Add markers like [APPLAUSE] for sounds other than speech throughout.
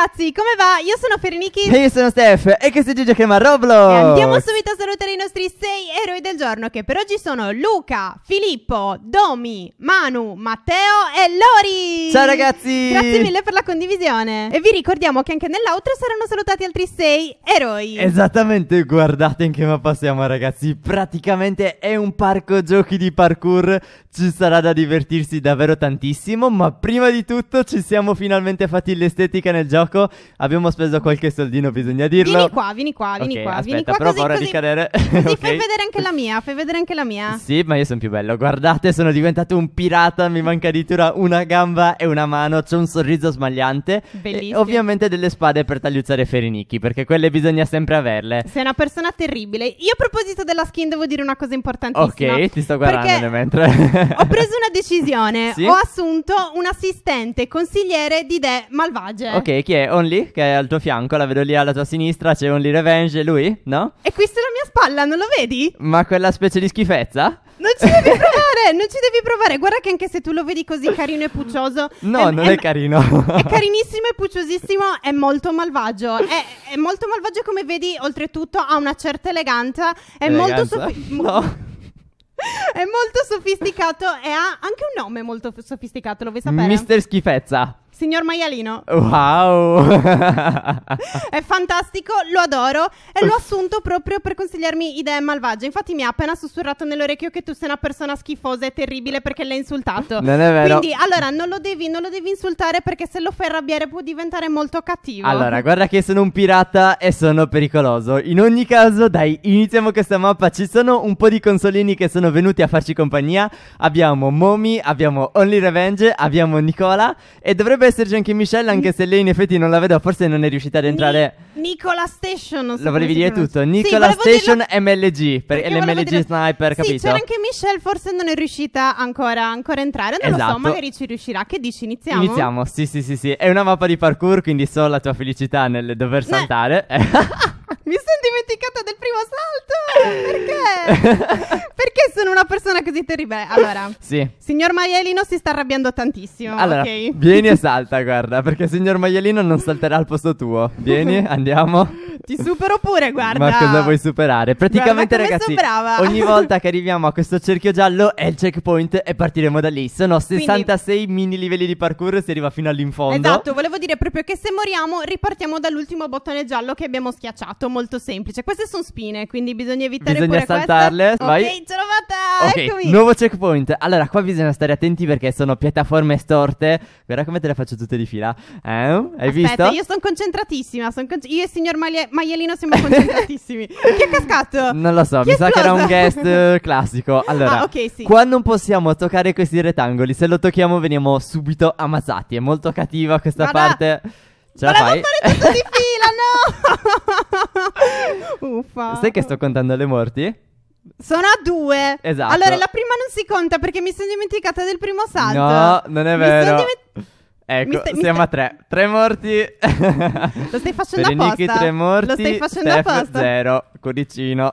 ragazzi, come va? Io sono Ferenichi E io sono Steph E questo è Gigi che Roblox E andiamo subito a salutare i nostri sei eroi del giorno Che per oggi sono Luca, Filippo, Domi, Manu, Matteo e Lori Ciao ragazzi Grazie mille per la condivisione E vi ricordiamo che anche nell'outro saranno salutati altri sei eroi Esattamente, guardate in che mappa siamo ragazzi Praticamente è un parco giochi di parkour Ci sarà da divertirsi davvero tantissimo Ma prima di tutto ci siamo finalmente fatti l'estetica nel gioco gioco. Abbiamo speso qualche soldino, bisogna dirlo. Vieni qua, vieni qua, vieni okay, qua. Aspetta, vieni qua però così, paura così, di cadere. Così [LAUGHS] okay. fai vedere anche la mia, fai vedere anche la mia. Sì, ma io sono più bello. Guardate, sono diventato un pirata. Mi manca addirittura una gamba e una mano. C'è un sorriso smagliante. Bellissimo. E ovviamente delle spade per tagliuzzare Ferinicchi, perché quelle bisogna sempre averle. Sei una persona terribile. Io a proposito della skin devo dire una cosa importantissima. Ok, ti sto guardando mentre. [LAUGHS] ho preso una decisione. Sì? Ho assunto un assistente consigliere di idee malvagie. Ok, chi è? è Only, che è al tuo fianco, la vedo lì alla tua sinistra, c'è Only Revenge, lui, no? E qui sulla mia spalla, non lo vedi? Ma quella specie di schifezza? Non ci devi [LAUGHS] provare, non ci devi provare. Guarda che anche se tu lo vedi così carino e puccioso. No, è, non è, è carino. È carinissimo e pucciosissimo, è molto malvagio. È, è molto malvagio, come vedi, oltretutto ha una certa eleganza. È molto. Sofi- no. [LAUGHS] È molto sofisticato e ha anche un nome molto sofisticato, lo vuoi sapere? Mister Schifezza signor maialino. Wow! [LAUGHS] è fantastico, lo adoro e l'ho assunto proprio per consigliarmi idee malvagie. Infatti mi ha appena sussurrato nell'orecchio che tu sei una persona schifosa e terribile perché l'hai insultato. Non è vero. Quindi allora non lo devi, non lo devi insultare perché se lo fai arrabbiare può diventare molto cattivo. Allora, guarda che sono un pirata e sono pericoloso. In ogni caso, dai, iniziamo questa mappa. Ci sono un po' di consolini che sono venuti a farci compagnia. Abbiamo Momi, abbiamo Only Revenge, abbiamo Nicola e dovrebbe esserci anche Michelle, anche se lei in effetti non la vedo, forse non è riuscita ad entrare. Ni- Nicola Station. Non so Lo volevi dire tutto. Nicola sì, Station dirlo... MLG, per l'MLG dire... Sniper, capito? Sì, c'era anche Michelle, forse non è riuscita ancora, a entrare. Non esatto. lo so, esatto. magari ci riuscirà. Che dici, iniziamo? Iniziamo, sì, sì, sì, sì. È una mappa di parkour, quindi so la tua felicità nel dover saltare. [LAUGHS] Eh. Mi sento dimenticata del primo salto! Perché? [LAUGHS] Perché sono una persona così terribile? Allora, sì. signor Maialino si sta arrabbiando tantissimo. Allora, okay. vieni e [LAUGHS] salta, guarda, perché signor Maialino non salterà al posto tuo. Vieni, [LAUGHS] andiamo. Ti supero pure, guarda. Ma cosa vuoi superare? Praticamente, ragazzi, ogni volta che arriviamo a questo cerchio giallo è il checkpoint e partiremo da lì. Sono 66 Quindi, mini livelli di parkour e si arriva fino all'infondo. Esatto, volevo dire proprio che se moriamo ripartiamo dall'ultimo bottone giallo che abbiamo schiacciato. Molto semplice semplice. Queste sono spine, quindi bisogna evitare bisogna saltarle. Queste. Vai. Ok, ce l'ho fatta. Okay. Eccomi. Nuovo checkpoint. Allora, qua bisogna stare attenti perché sono piattaforme storte. Guarda come te le faccio tutte di fila. Eh? Hai Aspetta, visto? Io sono concentratissima. Son con... Io e il signor Malie... Maialino siamo concentratissimi. [LAUGHS] Chi è cascato? Non lo so, Chi mi sa che era un guest eh, classico. Ah, allora, ah, okay, sì. qua non possiamo toccare questi rettangoli. Se lo tocchiamo, veniamo subito ammazzati. È molto cattiva questa Guarda. parte. Ce Volevo la fai? fare tutto di fila, no! [LAUGHS] Uffa. Sai che sto contando le morti? Sono a due. Esatto. Allora, la prima non si conta perché mi sono dimenticata del primo salto. No, non è mi vero. Diment- ecco, sta- siamo sta- a tre. Tre morti. Lo stai facendo per apposta. Nicky, tre morti. Lo stai facendo Steph, apposta. Zero, codicino.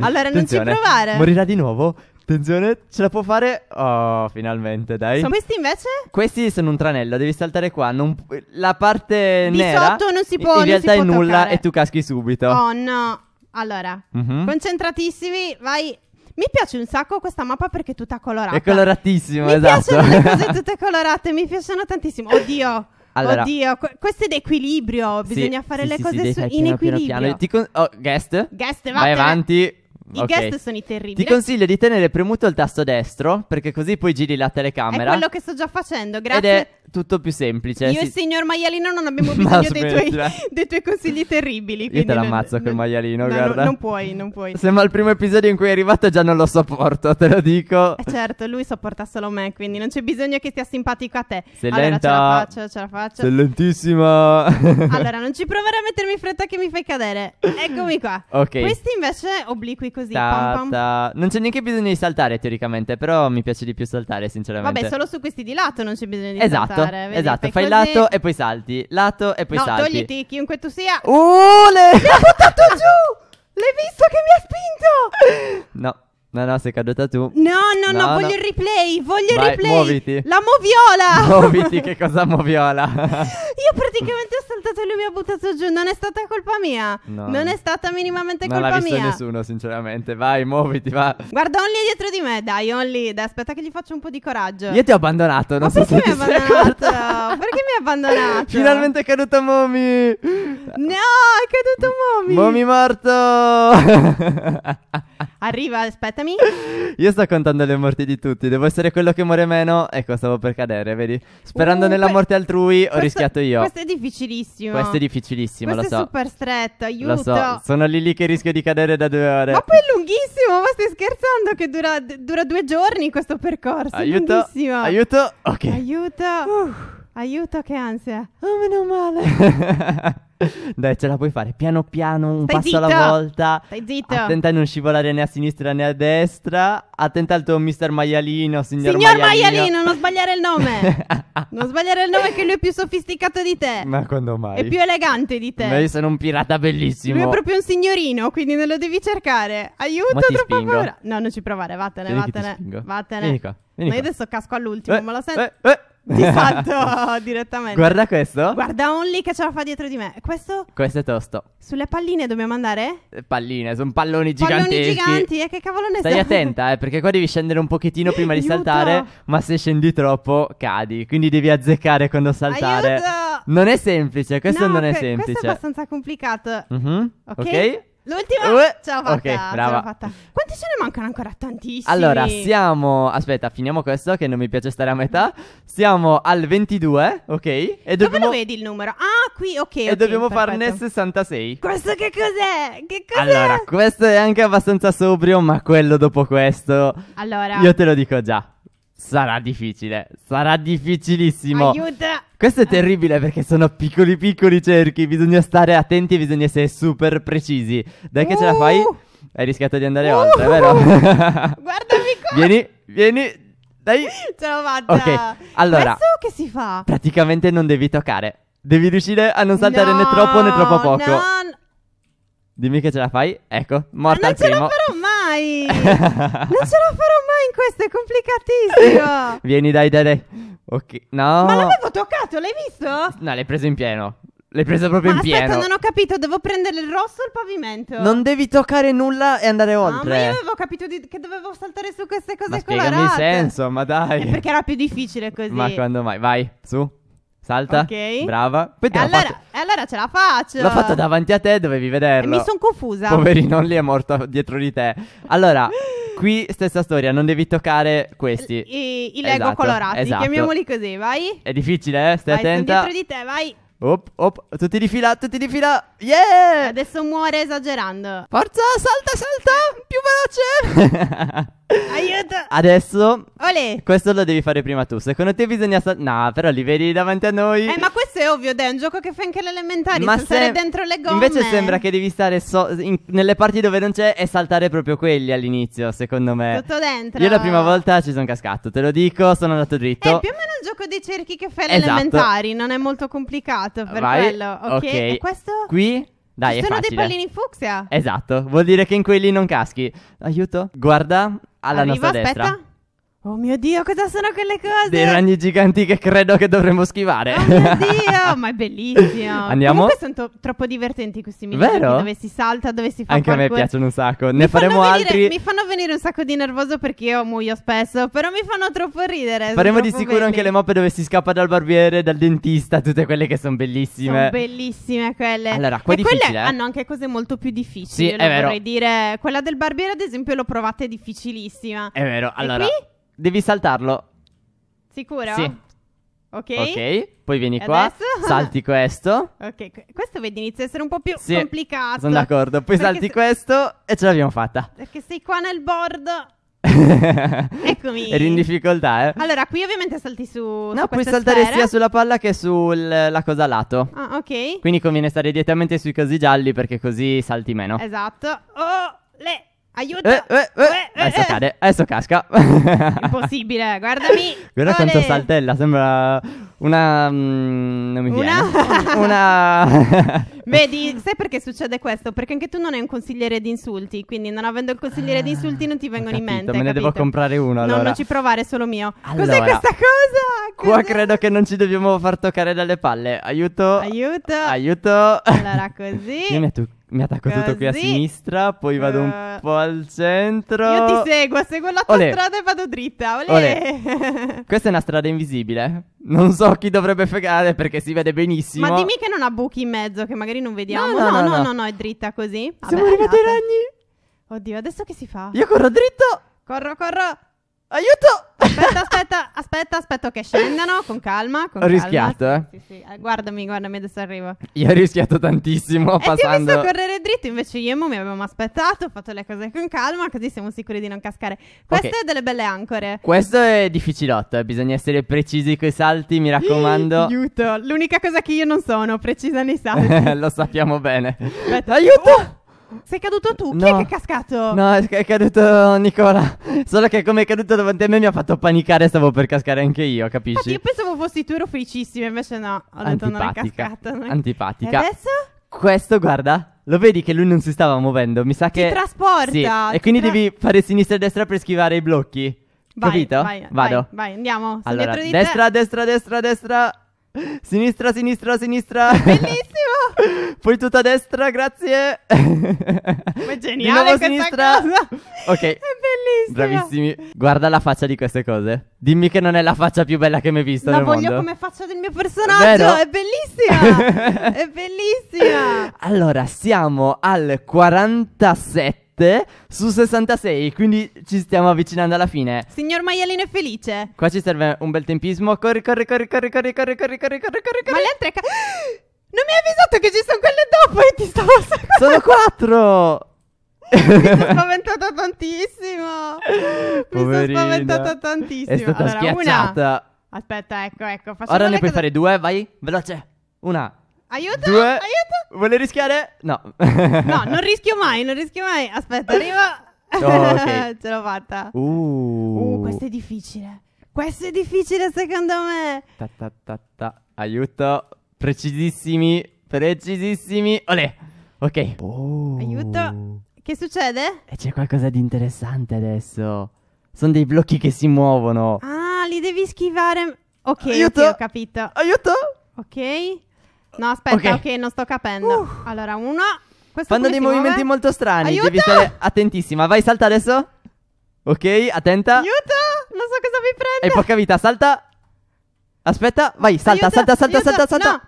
allora, non ci provare. Morirà di nuovo? Attenzione, ce la può fare? Oh, finalmente, dai. Questi invece? Questi sono un tranello, devi saltare qua. non- la parte Di nera. sotto non si può- In realtà può è nulla toccare. e tu caschi subito. Oh no. Allora, Mhm. concentratissimi, vai. Mi piace un sacco questa mappa perché è tutta colorata. È coloratissimo, Mi esatto. piacciono le cose [LAUGHS] tutte colorate, mi piacciono tantissimo. Oddio. Allora, Oddio, que- questo è d'equilibrio, sì, bisogna fare sì, le sì, sì, cose devi su- piano, in piano, piano, piano. Ti con- oh, guest? Guest, Vai avanti. I okay. guest sono i terribili. Ti consiglio di tenere premuto il tasto destro perché così poi giri la telecamera. È quello che sto già facendo, grazie. Ed è tutto più semplice. Io sì. e il signor Maialino non abbiamo [LAUGHS] bisogno dei, tuoi, [LAUGHS] dei, tuoi, consigli terribili. Io te l'ammazzo non, col maialino, no, guarda. No, non puoi, non puoi. Sembra il primo episodio in cui è arrivato già non lo sopporto, te lo dico. Eh certo, lui sopporta solo me, quindi non c'è bisogno che sia simpatico a te. Sei allora, lenta. ce la faccio, ce la faccio. Sei lentissima. allora, non ci provare a mettermi fretta che mi fai cadere. [LAUGHS] Eccomi qua. Ok. Questi invece obliqui così così. Ta, pam, pam. Ta. Non c'è neanche bisogno di saltare teoricamente, però mi piace di più saltare sinceramente. Vabbè, solo su questi di lato non c'è bisogno di esatto, saltare. Vedi, esatto, fai, fai così... lato e poi salti, lato e poi no, salti. No, togliti chiunque tu sia. Uh, le... mi ha buttato giù! [LAUGHS] L'hai visto che mi ha spinto? No. No, no, sei caduta tu. No, no, no, no voglio no. il replay, voglio Vai, il replay. Muoviti. La moviola. [LAUGHS] [LAUGHS] Muoviti, che cosa moviola? [LAUGHS] Io praticamente ho saltato e lui mi ha buttato giù. Non è stata colpa mia. No. Non è stata minimamente non colpa mia. Non l'ha visto mia. nessuno, sinceramente. Vai, muoviti, va. Guarda Only è dietro di me, dai, Only. Dai, aspetta che gli faccio un po' di coraggio. Io ti ho abbandonato, non Ma so perché se mi hai abbandonato? perché mi hai abbandonato? Finalmente è caduto Momi. No, è caduto Momi. Momi morto. Arriva, aspetta Ascoltami. Io sto contando le morti di tutti. Devo essere quello che muore meno. Ecco, stavo per cadere, vedi? Sperando uh, nella que- morte altrui, questo, ho rischiato io. Questo è difficilissimo. Questo è difficilissimo, questo lo so. Questo è super stretto, aiuto. Lo so, sono lì lì che rischio di cadere da due ore. Ma poi è lunghissimo, ma stai scherzando che dura, dura due giorni questo percorso. Aiuto, aiuto, ok. Aiuto. Uh. Aiuto che ansia. Oh, meno male. [LAUGHS] Dai, ce la puoi fare piano piano, un Stai passo zitto. alla volta. Stai zitto. Attenta a non scivolare né a sinistra né a destra. Attenta al tuo mister maialino, signor, signor maialino. maialino. non sbagliare il nome. [LAUGHS] non sbagliare il nome che lui è più sofisticato di te. Ma quando mai? È più elegante di te. Ma io sono un pirata bellissimo. Lui è proprio un signorino, quindi non lo devi cercare. Aiuto, troppo spingo. paura. No, non ci provare, vattene, vattene. Vattene. Vieni qua. Vieni ma io adesso casco all'ultimo, eh, ma lo sento. Eh, eh. Di [LAUGHS] fatto, direttamente. Guarda questo. Guarda Only che ce la fa dietro di me. Questo? Questo è tosto. Sulle palline dobbiamo andare? Eh, palline, sono palloni giganteschi. Palloni giganti, e che cavolo ne Stai sai? attenta, eh, perché qua devi scendere un pochettino prima di Aiuto. saltare, ma se scendi troppo cadi, quindi devi azzeccare quando saltare. Aiuto! Non è semplice, questo No, non è semplice. Questo è abbastanza complicato. Mhm, Ok? ok? L'ultima uh, ce l'ho fatta, okay, brava. fatta. Quanti ce ne mancano ancora? Tantissimi. Allora, siamo. Aspetta, finiamo questo che non mi piace stare a metà. Siamo al 22, ok? E dobbiamo... Dove lo vedi il numero? Ah, qui, ok. E okay, dobbiamo perfetto. farne 66. Questo che cos'è? Che cos'è? Allora, questo è anche abbastanza sobrio, ma quello dopo questo. Allora. Io te lo dico già. Sarà difficile, sarà difficilissimo. Aiuta! Questo è terribile perché sono piccoli piccoli cerchi, bisogna stare attenti e bisogna essere super precisi. Dai che uh! ce la fai? Uh! Hai rischiato di andare uh! oltre, vero? [LAUGHS] Guardami [LAUGHS] qua! Vieni, vieni, dai! Ce l'ho fatta! Ok, allora... Questo che si fa? Praticamente non devi toccare. Devi riuscire a non saltare no, né troppo né troppo poco. No, no. Dimmi che ce la fai. Ecco, morta al primo. [LAUGHS] Non ce la farò mai! non ce la farò mai! in questo è complicatissimo. [LAUGHS] Vieni, dai, dai, dai. Ok, no. Ma l'avevo toccato, l'hai visto? No, l'hai preso in pieno. L'hai preso proprio Ma in aspetta, pieno. Aspetta, non ho capito, devo prendere il rosso o il pavimento? Non devi toccare nulla e andare oltre. No, ma io avevo capito di- che dovevo saltare su queste cose ma colorate. Ma il senso, ma dai. È perché era più difficile così. Ma quando mai? Vai, su. Salta. Ok. Brava. e, allora, fatto... e allora ce la faccio. L'ho fatto davanti a te, dovevi vederlo. E mi sono confusa. Poverino, lì è morto dietro di te. Allora, [LAUGHS] qui stessa storia, non devi toccare questi. I, i Lego esatto, colorati, esatto. chiamiamoli così, vai. È difficile, eh? Stai vai, attenta. Sono dietro di te, vai. Op, op, tutti di fila, tutti di fila. Yeah! Adesso muore esagerando. Forza, salta, salta! Più veloce! [LAUGHS] Aiuto! Adesso. Olè! Questo lo devi fare prima tu. Secondo te bisogna saltare. No, però li vedi davanti a noi. Eh, ma questo è ovvio, dai, è un gioco che fa anche l'elementare. Ma saltare se... dentro le gomme. Invece sembra che devi stare so- in- nelle parti dove non c'è e saltare proprio quelli all'inizio, secondo me. Tutto dentro. Io la prima volta ci sono cascato, te lo dico, sono andato dritto. È eh, più o meno un gioco di cerchi che fai esatto. l'elementari, non è molto complicato pensato per Vai. quello. Ok, Ok. E questo? Qui? Dai, Ci è sono facile. dei pallini fucsia. Esatto, vuol dire che in quelli non caschi. Aiuto. Guarda alla Arrivo, nostra aspetta. destra. Oh mio Dio, cosa sono quelle cose? Dei ragni giganti che credo che dovremmo schivare. Oh mio [LAUGHS] Dio, ma è bellissimo. Andiamo? Comunque sono to- troppo divertenti questi minuti dove si salta, dove si fa Anche parkour. a me piacciono un sacco. Ne mi faremo venire, altri. Mi fanno venire un sacco di nervoso perché io muoio spesso, però mi fanno troppo ridere. Faremo di sicuro belli. anche le moppe dove si scappa dal barbiere, dal dentista, tutte quelle che sono bellissime. Sono bellissime quelle. Allora, qua e quelle eh. hanno anche cose molto più difficili. Sì, è vero. Vorrei dire, quella del barbiere ad esempio l'ho provata è difficilissima. È vero. Allora, e qui Devi saltarlo. Sicuro? Sì. Ok. Ok, poi vieni e qua, adesso? salti questo. Ok, questo vedi inizia a essere un po' più sì, complicato. Sono d'accordo, poi Perché salti se... questo e ce l'abbiamo fatta. Perché sei qua nel board. [LAUGHS] Eccomi. Eri in difficoltà, eh. Allora, qui ovviamente salti su. No, su puoi saltare sfere. sia sulla palla che sulla cosa lato. Ah, ok. Quindi conviene stare direttamente sui cosi gialli perché così salti meno. Esatto. Oh, le. Aiuto! Eh eh, eh, eh, eh, adesso eh. cade, adesso casca. Impossibile, guardami. Guarda Olè. quanto saltella, sembra una. Mm, non mi viene. Una. [LAUGHS] una... [LAUGHS] Vedi, [LAUGHS] sai perché succede questo? Perché anche tu non hai un consigliere di insulti. Quindi, non avendo il consigliere di insulti, non ti ah, vengono capito, in mente. Me ne capito? devo comprare uno. Allora. No, non ci provare, è solo mio. Allora, Cos'è questa cosa? Cos'è? Qua credo che non ci dobbiamo far toccare dalle palle. Aiuto. Aiuto. Aiuto. Allora, così. Io mi attacco mi attacco Così. tutto qui a sinistra, poi vado uh, un eh. po' al centro. Io ti seguo, seguo la tua Olè. strada e vado dritta. Olè. Olè. Questa è una strada invisibile. Non so occhi dovrebbe fregare perché si vede benissimo. Ma dimmi che non ha buchi in mezzo, che magari non vediamo. No, no, no, no, no, no è dritta così. Vabbè, Siamo arrivati ai ragni. Oddio, adesso che si fa? Io corro dritto. Corro, corro. Aiuto! [LAUGHS] Aspetta, aspetta, aspetta, aspetto che scendano con calma. Con rischiato, calma. eh? Sì, sì. Eh, guardami, guardami adesso arrivo. Io ho rischiato tantissimo. E passando... ti ho visto correre dritto, invece io e Mo mi avevamo aspettato, ho fatto le cose con calma, così siamo sicuri di non cascare. Queste okay. delle belle ancore. Questo è difficilotto, eh, bisogna essere precisi coi salti, mi raccomando. [GASPS] Aiuto! L'unica cosa che io non sono, precisa nei salti. [LAUGHS] Lo sappiamo bene. Aspetta. Aiuto! Oh! Sei caduto tu? No. Chi è che è cascato? No, è caduto Nicola. Solo che come è caduto davanti a me mi ha fatto panicare, stavo per cascare anche io, capisci? Infatti io pensavo fossi tu, ero felicissimo. invece no. Ho detto non è cascata. Non è... Antipatica. E adesso? Questo, guarda, lo vedi che lui non si stava muovendo, mi sa che... Ti trasporta! Sì, e quindi tra... devi fare sinistra e destra per schivare i blocchi. Vai, Capito? Vai, Vado. Vai, vai andiamo. Sono allora, destra, te. destra, destra, destra... Sinistra, sinistra, sinistra. [LAUGHS] Bellissimo. Poi [LAUGHS] tutta a destra, grazie. Ma è geniale Di nuovo sinistra. Cosa. Ok. È bellissimo. Bravissimi. Guarda la faccia di queste cose. Dimmi che non è la faccia più bella che mi hai visto La nel voglio mondo. come faccia del mio personaggio. Vero? È bellissima. [LAUGHS] è bellissima. Allora, siamo al 47 7 su 66, quindi ci stiamo avvicinando alla fine. Signor Maialino è felice. Qua ci serve un bel tempismo. Corri, corri, corri, corri, corri, corri, corri, corri, corri, corri. Ma le altre ca- Non mi hai avvisato che ci sono quelle dopo e ti stavo seguendo. Sono quattro. mi sono spaventata tantissimo. Poverina. Mi sono spaventata tantissimo. È stata allora, schiacciata. Una... Aspetta, ecco, ecco. Ora ne puoi cosa... fare due, vai, veloce. Una. Aiuto, due. aiuto. Vuole rischiare? No. no, [LAUGHS] non rischio mai, non rischio mai. Aspetta, arrivo. [LAUGHS] Oh, okay. [LAUGHS] Ce l'ho fatta. Uh. uh, questo è difficile. Questo è difficile secondo me. Ta, ta, ta, ta. Aiuto. Precisissimi, precisissimi. Olè. Ok. Oh. Aiuto. Che succede? E eh, c'è qualcosa di interessante adesso. Sono dei blocchi che si muovono. Ah, li devi schivare. Ok, Aiuto. Okay, ho capito. Aiuto. Ok. No, aspetta, ok, non sto capendo. Uh. Allora, uno. Questo Fanno dei movimenti molto strani. Aiuto! Devi stare attentissima. Vai, salta adesso. Ok, attenta. Aiuto! Non so cosa mi prende. E eh, poca vita, salta. Aspetta, vai, salta, aiuto, salta, salta, aiuto, salta, salta. No.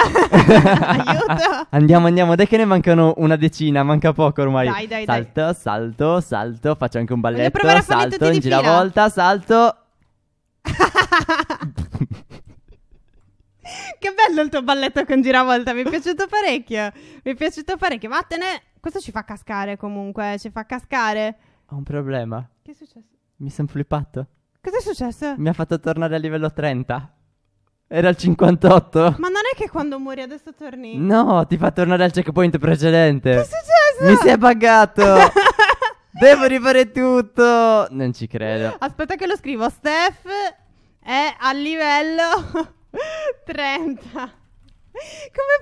[LAUGHS] Aiuto! Andiamo, andiamo, dai che ne mancano una decina, manca poco ormai. Dai, dai, salto, dai. salto, salto, salto. faccio anche un balletto, Voglio provare a salto, in gira salto. [LAUGHS] [LAUGHS] che bello il tuo balletto con giravolta, mi è piaciuto parecchio. Mi è piaciuto parecchio. Vattene, questo ci fa cascare comunque, ci fa cascare. Ho un problema. Che è successo? Mi sono flippato. Cosa è successo? Mi ha fatto tornare a livello 30. Era il 58. Ma non è che quando muori adesso torni? No, ti fa tornare al checkpoint precedente. Che è successo? Mi si è buggato. [LAUGHS] Devo rifare tutto. Non ci credo. Aspetta che lo scrivo. Steph è a livello 30. [LAUGHS] Com'è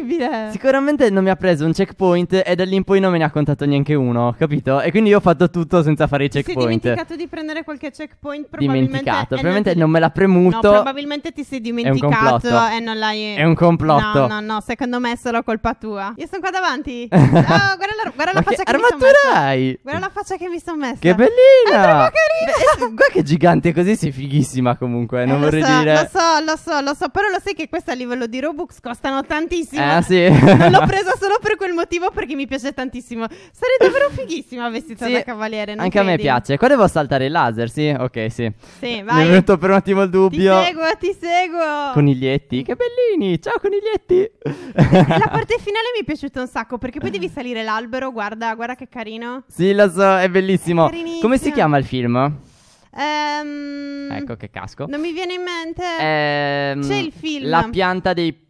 possibile? Sicuramente non mi ha preso un checkpoint e da lì in poi non me ne ha contato neanche uno, capito? E quindi io ho fatto tutto senza fare i checkpoint. Ti sei dimenticato di prendere qualche checkpoint? Probabilmente dimenticato, probabilmente non, non me l'ha premuto. No, probabilmente ti sei dimenticato e non l'hai... È un complotto. No, no, no, secondo me è solo colpa tua. Io sono qua davanti. [LAUGHS] oh, guarda la, guarda la faccia che, che mi sono messa. hai? Guarda la faccia che mi sono messa. Che bellina! È carina! Beh, guarda che gigante così, sei fighissima comunque, non eh, vorrei so, dire... Lo so, lo so, lo so, però lo sai che questo a livello di Robux Books costano tantissimo. Eh sì. l'ho presa solo per quel motivo perché mi piace tantissimo. Sarei davvero fighissima vestita sì, da cavaliere. Anche credi? a me piace. Qua devo saltare il laser, sì? Ok, sì. Sì, vai. Mi è venuto per un attimo il dubbio. Ti seguo, ti seguo. Coniglietti, che bellini. Ciao coniglietti. la parte finale mi è piaciuta un sacco perché poi devi salire l'albero. Guarda, guarda che carino. Sì, lo so, è bellissimo. È Come si chiama il film? Um, ecco che casco. Non mi viene in mente. Ehm, C'è il film. La pianta dei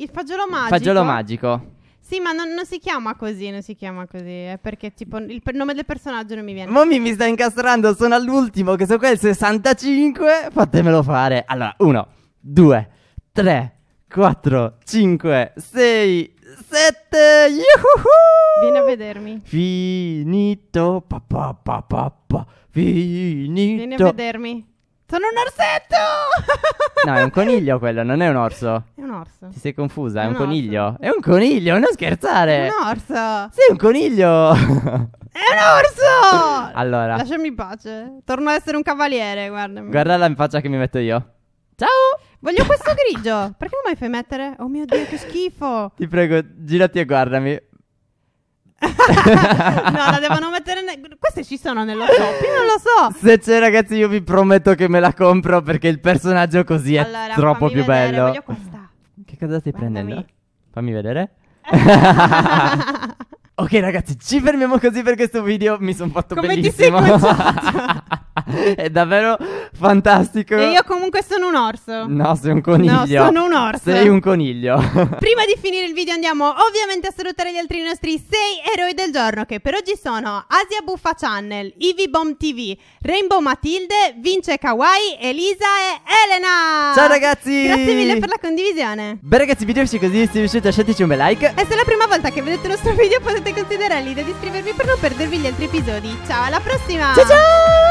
il fagiolo magico. Fagiolo magico. Sì, ma non, non, si chiama così, non si chiama così. È perché tipo il per- nome del personaggio non mi viene. Mommy mi sta incastrando, sono all'ultimo, che so qua è il 65. Fatemelo fare. Allora, 1, 2, 3, 4, 5, 6, 7. Vieni a vedermi. Finito. Pa, pa, pa, pa, pa. Finito. Vieni a vedermi. Sono un orsetto! no, è un coniglio quello, non è un orso. È un orso. Ti sei confusa? È, un, un coniglio? È un coniglio, non scherzare! È un orso! Sei un coniglio! [LAUGHS] è un orso! allora. Lasciami in pace. Torno a essere un cavaliere, guardami. Guarda la faccia che mi metto io. Ciao! Voglio questo [LAUGHS] grigio. Perché non mi fai mettere? Oh mio Dio, che schifo. Ti prego, girati e guardami. [LAUGHS] no, la devono mettere. Ne- Queste ci sono nello shop. Io non lo so. Se c'è, ragazzi, io vi prometto che me la compro perché il personaggio così è allora, troppo più vedere, bello cosa stai Guardami. prendendo? Fammi vedere. [LAUGHS] [LAUGHS] Ok ragazzi, ci fermiamo così per questo video, mi sono fatto Come bellissimo. Come ti sei [LAUGHS] È davvero fantastico. E io comunque sono un orso. No, sei un coniglio. No, sono un orso. Sei un coniglio. [LAUGHS] Prima di finire il video andiamo ovviamente a salutare gli altri nostri sei eroi del giorno che per oggi sono Asia Buffa Channel, Ivy Bomb TV, Rainbow Matilde, Vince Kawaii, Elisa e Elena. Ciao ragazzi. Grazie mille per la condivisione. Beh ragazzi, video è così, se vi piace lasciateci un bel like. E se è la prima volta che vedete il nostro video potete considerare l'idea di iscrivervi per non perdervi gli altri episodi. Ciao, alla prossima! Ciao ciao!